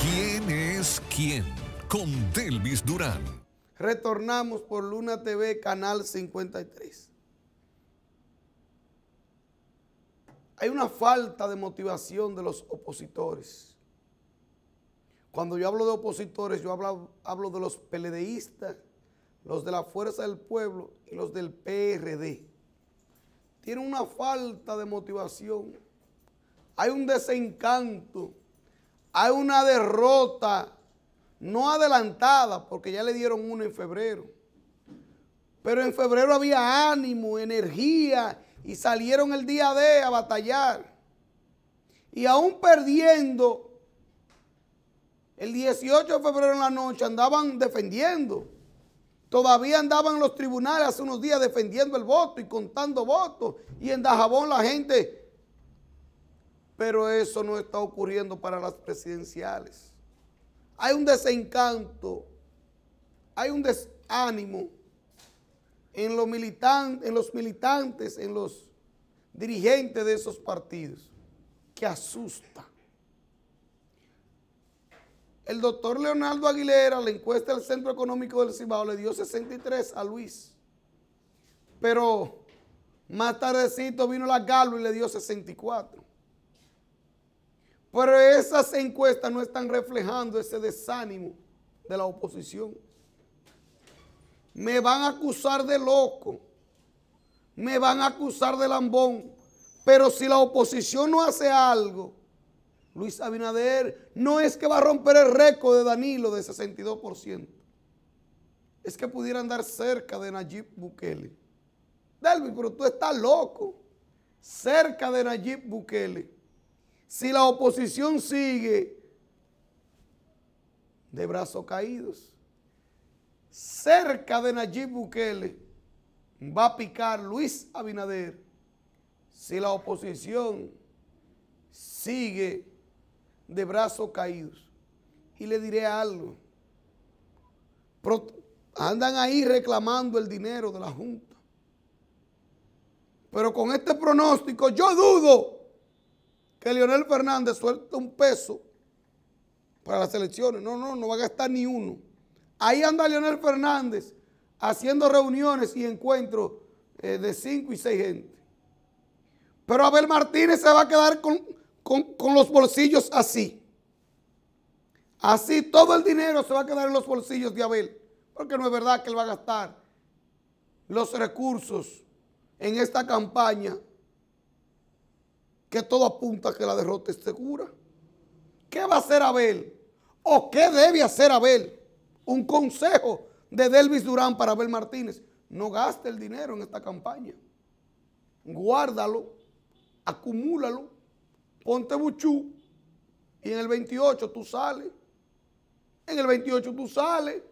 ¿Quién es quién? Con Delvis Durán. Retornamos por Luna TV, Canal 53. Hay una falta de motivación de los opositores. Cuando yo hablo de opositores, yo hablo, de los peledeístas, los de la Fuerza del Pueblo y los del PRD. Tienen una falta de motivación hay un desencanto, hay una derrota, no adelantada, porque ya le dieron uno en febrero. Pero en febrero había ánimo, energía, y salieron el día de a batallar. Y aún perdiendo, el 18 de febrero en la noche andaban defendiendo. Todavía andaban los tribunales hace unos días defendiendo el voto y contando votos. Y en Dajabón la gente pero eso no está ocurriendo para las presidenciales. Hay un desencanto, hay un desánimo en, los militantes, en los, militantes, en los dirigentes de esos partidos, que asusta. El doctor Leonardo Aguilera, la encuesta del Centro Económico del Cibao, le dio 63 a Luis. Pero más tardecito vino la Galo y le dio 64. Pero esas encuestas no están reflejando ese desánimo de la oposición. Me van a acusar de loco. Me van a acusar de lambón. Pero si la oposición no hace algo, Luis Abinader no es que va a romper el récord de Danilo de 62%. Es que pudiera andar cerca de Nayib Bukele. Delvin, pero tú estás loco. Cerca de Nayib Bukele si la oposición sigue de brazos caídos, cerca de Nayib Bukele va a picar Luis Abinader si la oposición sigue de brazos caídos. Y le diré algo. Andan ahí reclamando el dinero de la Junta. Pero con este pronóstico yo dudo que Leonel Fernández suelta un peso para las elecciones. No, no, no va a gastar ni uno. Ahí anda Leonel Fernández haciendo reuniones y encuentros eh, de cinco y seis gente. Pero Abel Martínez se va a quedar con, con los bolsillos así. Así todo el dinero se va a quedar en los bolsillos de Abel. Porque no es verdad que él va a gastar los recursos en esta campaña que todo apunta a que la derrota es segura. ¿Qué va a hacer Abel? ¿O qué debe hacer Abel? Un consejo de Delvis Durán para Abel Martínez. No gaste el dinero en esta campaña. Guárdalo, acumúlalo, ponte buchú y en el 28 tú sales. En el 28 tú sales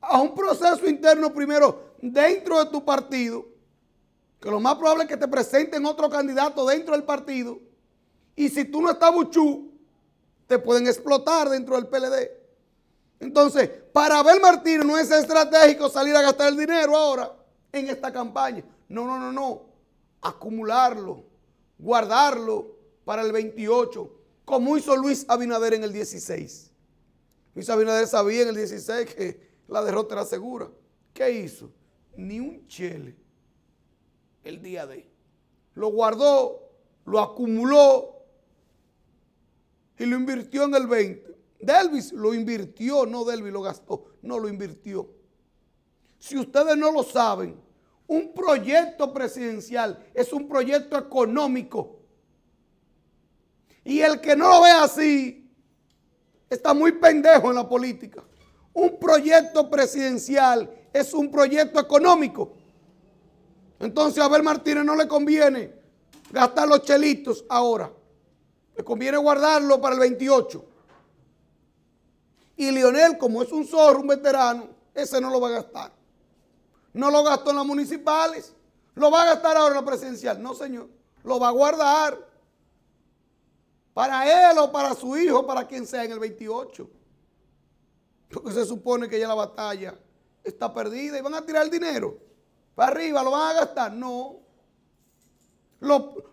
a un proceso interno primero dentro de tu partido que lo más probable es que te presenten otro candidato dentro del partido y si tú no estás mucho, te pueden explotar dentro del PLD. Entonces, para Abel Martínez no es estratégico salir a gastar el dinero ahora en esta campaña. No, no, no, no. Acumularlo, guardarlo para el 28, como hizo Luis Abinader en el 16. Luis Abinader sabía en el 16 que la derrota era segura. ¿Qué hizo? Ni un chele el día de. Lo guardó, lo acumuló y lo invirtió en el 20. Delvis lo invirtió, no Delvis lo gastó, no lo invirtió. Si ustedes no lo saben, un proyecto presidencial es un proyecto económico. Y el que no lo ve así está muy pendejo en la política. Un proyecto presidencial es un proyecto económico. Entonces a Abel Martínez no le conviene gastar los chelitos ahora. Le conviene guardarlo para el 28. Y Lionel, como es un zorro, un veterano, ese no lo va a gastar. No lo gastó en las municipales. Lo va a gastar ahora en la presencial. No, señor. Lo va a guardar. Para él o para su hijo, para quien sea en el 28. Porque se supone que ya la batalla está perdida y van a tirar el dinero. Para arriba, ¿lo van a gastar? No.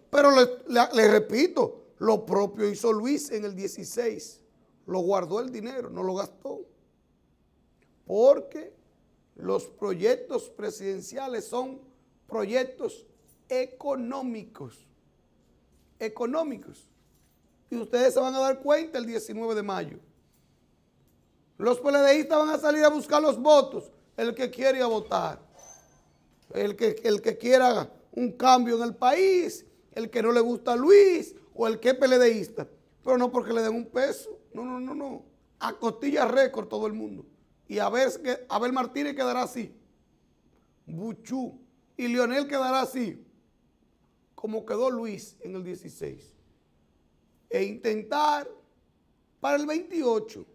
pero le, repito, lo propio hizo Luis en el 16. Lo guardó el dinero, no lo gastó. Porque los proyectos presidenciales son proyectos económicos. Económicos. Y ustedes se van a dar cuenta el 19 de mayo. Los PLDistas van a salir a buscar los votos, el que quiere ir a votar el que, el que quiera un cambio en el país, el que no le gusta a Luis o el que es peledeísta. Pero no porque le den un peso. No, no, no, no. A costilla récord todo el mundo. Y Abel, Abel Martínez quedará así. Buchú. Y Lionel quedará así. Como quedó Luis en el 16. E intentar para el 28.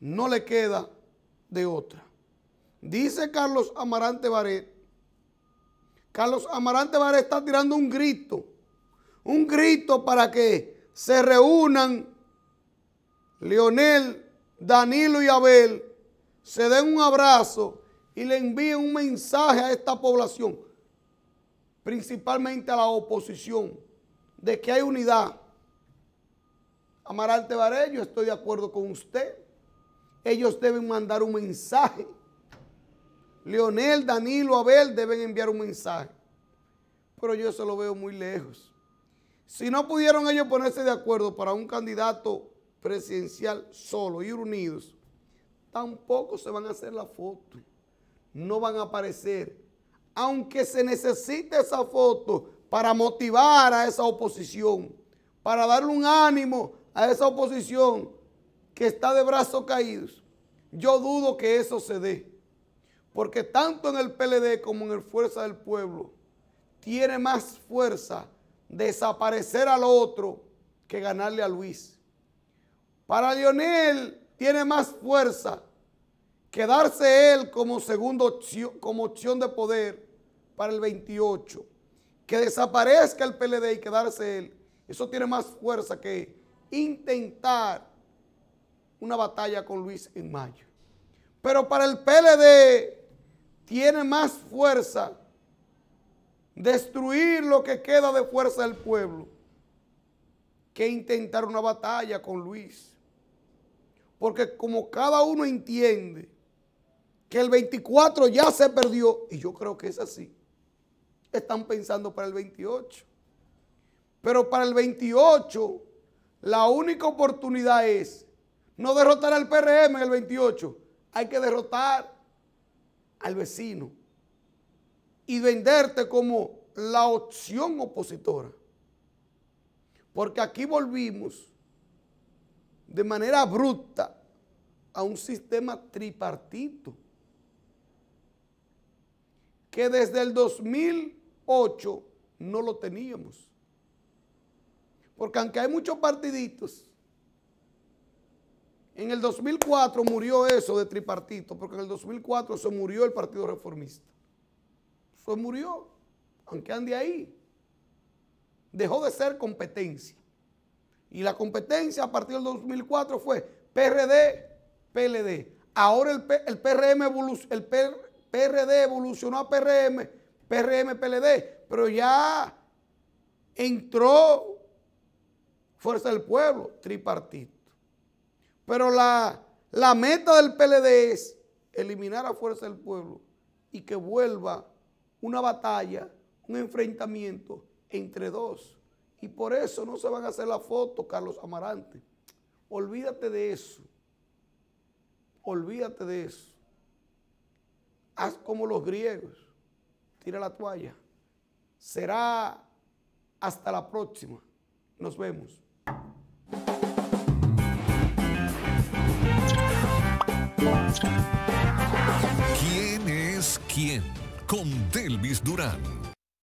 No le queda de otra. Dice Carlos Amarante Barret Carlos Amarante Vara está tirando un grito, un grito para que se reúnan Leonel, Danilo y Abel, se den un abrazo y le envíen un mensaje a esta población, principalmente a la oposición, de que hay unidad. Amarante yo estoy de acuerdo con usted. Ellos deben mandar un mensaje Leonel, Danilo, Abel deben enviar un mensaje. Pero yo eso lo veo muy lejos. Si no pudieron ellos ponerse de acuerdo para un candidato presidencial solo y unidos, tampoco se van a hacer la foto. No van a aparecer. Aunque se necesite esa foto para motivar a esa oposición, para darle un ánimo a esa oposición que está de brazos caídos, yo dudo que eso se dé. Porque tanto en el PLD como en el Fuerza del Pueblo tiene más fuerza desaparecer al otro que ganarle a Luis. Para Lionel tiene más fuerza quedarse él como segunda como opción de poder para el 28. Que desaparezca el PLD y quedarse él. Eso tiene más fuerza que intentar una batalla con Luis en mayo. Pero para el PLD tiene más fuerza destruir lo que queda de fuerza del pueblo que intentar una batalla con Luis. Porque como cada uno entiende que el 24 ya se perdió, y yo creo que es así, están pensando para el 28. Pero para el 28, la única oportunidad es no derrotar al PRM el 28. Hay que derrotar al vecino y venderte como la opción opositora. Porque aquí volvimos de manera abrupta a un sistema tripartito que desde el 2008 no lo teníamos. Porque aunque hay muchos partiditos, en el 2004 murió eso de tripartito, porque en el 2004 se murió el Partido Reformista. Se murió, aunque ande ahí. Dejó de ser competencia. Y la competencia a partir del 2004 fue PRD, PLD. Ahora el, PRM el PRD evolucionó a PRM, PRM, PLD, pero ya entró Fuerza del Pueblo, tripartito. Pero la, la meta del PLD es eliminar a fuerza del pueblo y que vuelva una batalla, un enfrentamiento entre dos. Y por eso no se van a hacer la foto, Carlos Amarante. Olvídate de eso. Olvídate de eso. Haz como los griegos. Tira la toalla. Será hasta la próxima. Nos vemos. ¿Quién es quién? Con Delvis Durán